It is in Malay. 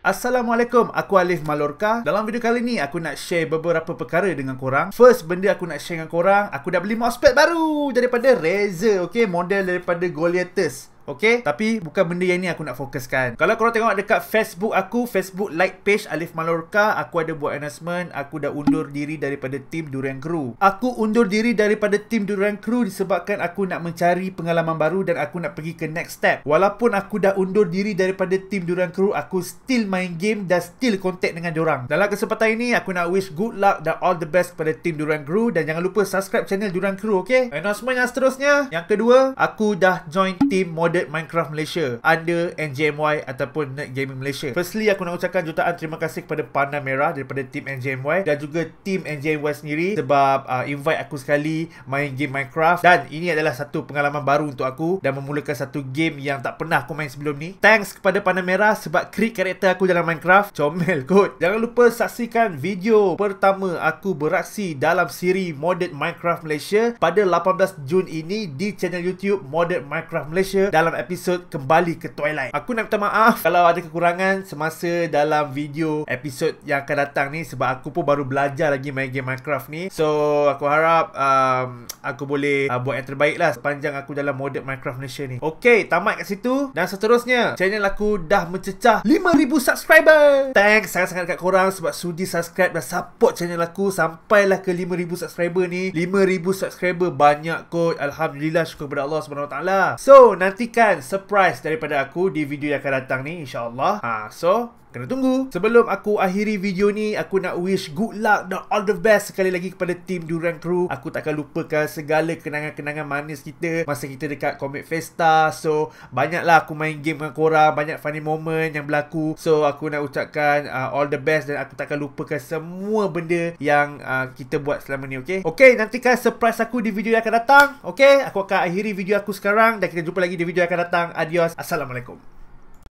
Assalamualaikum, aku Alif Malorka. Dalam video kali ni aku nak share beberapa perkara dengan korang. First benda aku nak share dengan korang, aku dah beli mousepad baru daripada Razer, okey, model daripada Goliathus. Okay? Tapi bukan benda yang ni aku nak fokuskan. Kalau korang tengok dekat Facebook aku, Facebook like page Alif Malorka, aku ada buat announcement, aku dah undur diri daripada tim Durian Crew. Aku undur diri daripada tim Durian Crew disebabkan aku nak mencari pengalaman baru dan aku nak pergi ke next step. Walaupun aku dah undur diri daripada tim Durian Crew, aku still main game dan still contact dengan diorang. Dalam kesempatan ini, aku nak wish good luck dan all the best kepada tim Durian Crew dan jangan lupa subscribe channel Durian Crew, okay? Announcement yang seterusnya, yang kedua, aku dah join tim Modern awarded Minecraft Malaysia under NGMY ataupun Net Gaming Malaysia. Firstly, aku nak ucapkan jutaan terima kasih kepada Panda Merah daripada tim NGMY dan juga tim NGMY sendiri sebab uh, invite aku sekali main game Minecraft dan ini adalah satu pengalaman baru untuk aku dan memulakan satu game yang tak pernah aku main sebelum ni. Thanks kepada Panda Merah sebab create karakter aku dalam Minecraft. Comel kot. Jangan lupa saksikan video pertama aku beraksi dalam siri modded Minecraft Malaysia pada 18 Jun ini di channel YouTube modded Minecraft Malaysia dan dalam episod kembali ke Twilight. Aku nak minta maaf kalau ada kekurangan semasa dalam video episod yang akan datang ni sebab aku pun baru belajar lagi main game Minecraft ni. So aku harap um, aku boleh uh, buat yang terbaik lah sepanjang aku dalam modded Minecraft Malaysia ni. Okay tamat kat situ dan seterusnya channel aku dah mencecah 5,000 subscriber. Thanks sangat-sangat kat korang sebab sudi subscribe dan support channel aku sampailah ke 5,000 subscriber ni. 5,000 subscriber banyak kot. Alhamdulillah syukur kepada Allah SWT. So nanti nantikan surprise daripada aku di video yang akan datang ni insyaallah ha so Kena tunggu. Sebelum aku akhiri video ni, aku nak wish good luck dan all the best sekali lagi kepada tim Durian Crew. Aku tak takkan lupakan segala kenangan-kenangan manis kita masa kita dekat Comic Festa. So, banyaklah aku main game dengan korang. Banyak funny moment yang berlaku. So, aku nak ucapkan uh, all the best dan aku tak takkan lupakan semua benda yang uh, kita buat selama ni, okay? Okay, nantikan surprise aku di video yang akan datang. Okay, aku akan akhiri video aku sekarang dan kita jumpa lagi di video yang akan datang. Adios. Assalamualaikum.